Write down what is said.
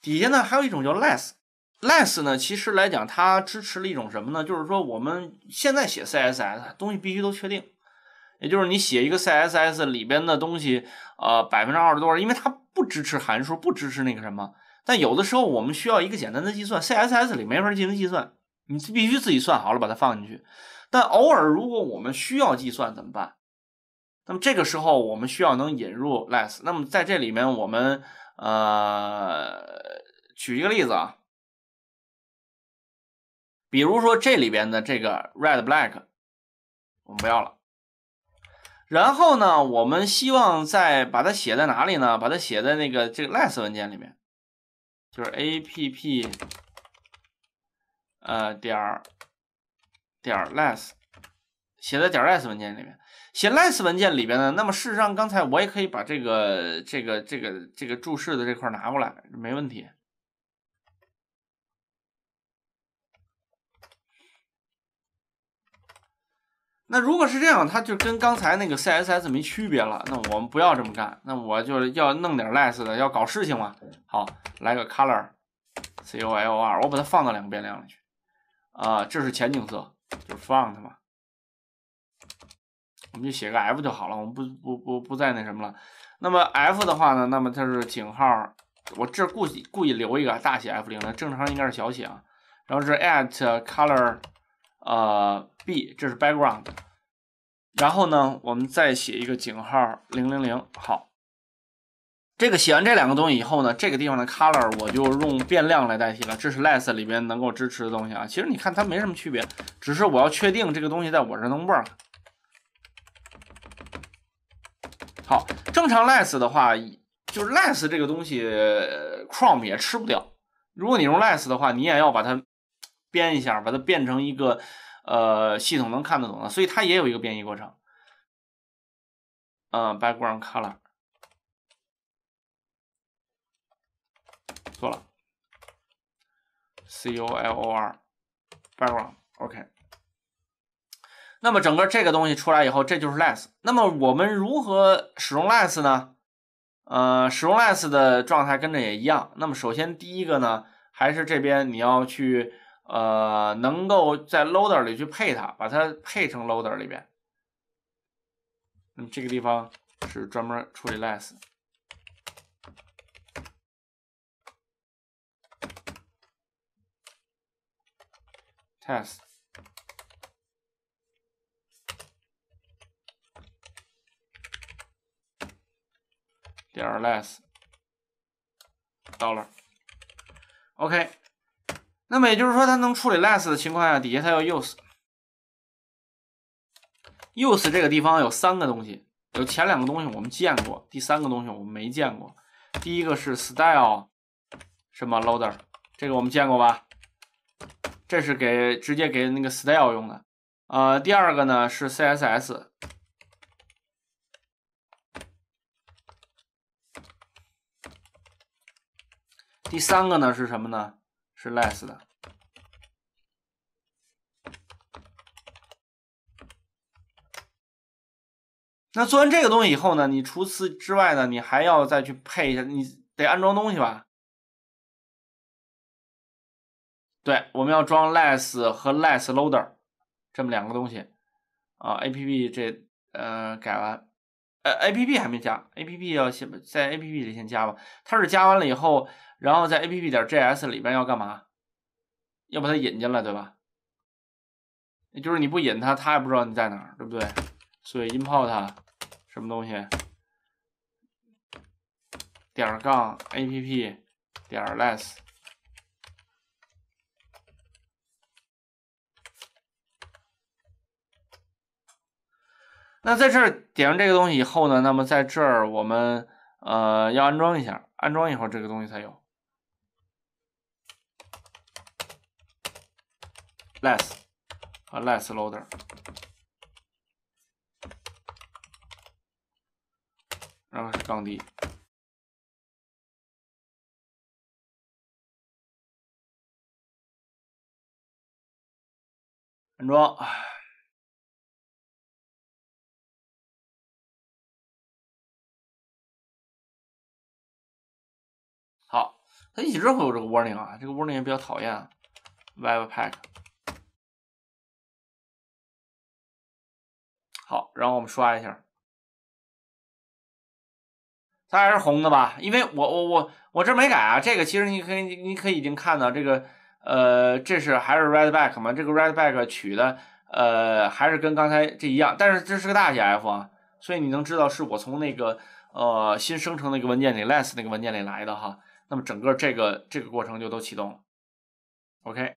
底下呢还有一种叫 less，less 呢其实来讲它支持了一种什么呢？就是说我们现在写 CSS 东西必须都确定，也就是你写一个 CSS 里边的东西，呃百分之二十多少，因为它不支持函数，不支持那个什么。但有的时候我们需要一个简单的计算，CSS 里没法进行计算，你必须自己算好了把它放进去。但偶尔如果我们需要计算怎么办？那么这个时候我们需要能引入 less。那么在这里面我们。呃，举一个例子啊，比如说这里边的这个 red black，我们不要了。然后呢，我们希望再把它写在哪里呢？把它写在那个这个 less 文件里面，就是 app，呃点儿点儿 less。写在点 .less 文件里面，写 .less 文件里边呢，那么事实上刚才我也可以把这个这个这个这个注释的这块拿过来，没问题。那如果是这样，它就跟刚才那个 CSS 没区别了。那我们不要这么干，那我就要弄点 .less 的，要搞事情嘛。好，来个 color，c o l o r，我把它放到两个变量里去。啊，这是前景色，就是 font 嘛。我们就写个 F 就好了，我们不不不不再那什么了。那么 F 的话呢，那么它是井号，我这故意故意留一个大写 F 零的，正常应该是小写啊。然后是 at color，呃，b 这是 background。然后呢，我们再写一个井号零零零。好，这个写完这两个东西以后呢，这个地方的 color 我就用变量来代替了，这是 less 里边能够支持的东西啊。其实你看它没什么区别，只是我要确定这个东西在我这能 work。好，正常 less 的话，就是 less 这个东西，Chrome 也吃不掉。如果你用 less 的话，你也要把它编一下，把它变成一个呃系统能看得懂的，所以它也有一个编译过程。嗯，background color 做了，c o l o r background，OK。那么整个这个东西出来以后，这就是 less。那么我们如何使用 less 呢？呃，使用 less 的状态跟着也一样。那么首先第一个呢，还是这边你要去呃，能够在 loader 里去配它，把它配成 loader 里边。那么这个地方是专门处理 less test。点儿 less，到了，OK，那么也就是说，它能处理 less 的情况下，底下它有 use，use 这个地方有三个东西，有前两个东西我们见过，第三个东西我们没见过。第一个是 style，什么 loader，这个我们见过吧？这是给直接给那个 style 用的。呃，第二个呢是 CSS。第三个呢是什么呢？是 less 的。那做完这个东西以后呢，你除此之外呢，你还要再去配一下，你得安装东西吧？对，我们要装 less 和 less loader，这么两个东西啊。A P P 这呃改完。A P P 还没加，A P P 要先在 A P P 里先加吧。它是加完了以后，然后在 A P P 点 J S 里边要干嘛？要把它引进来，对吧？就是你不引它，它也不知道你在哪儿，对不对？所以 o r 它，什么东西点杠 A P P 点 less。那在这儿点完这个东西以后呢，那么在这儿我们呃要安装一下，安装以后这个东西才有。less，和 less loader，然后是杠低，安装。好，它一直会有这个 warning 啊，这个 warning 也比较讨厌。Webpack 好，然后我们刷一下，它还是红的吧？因为我我我我这没改啊，这个其实你可以你可以已经看到这个呃，这是还是 red back 嘛？这个 red back 取的呃还是跟刚才这一样，但是这是个大写 F 啊，所以你能知道是我从那个呃新生成那个文件里 less 那个文件里来的哈。那么整个这个这个过程就都启动了，OK。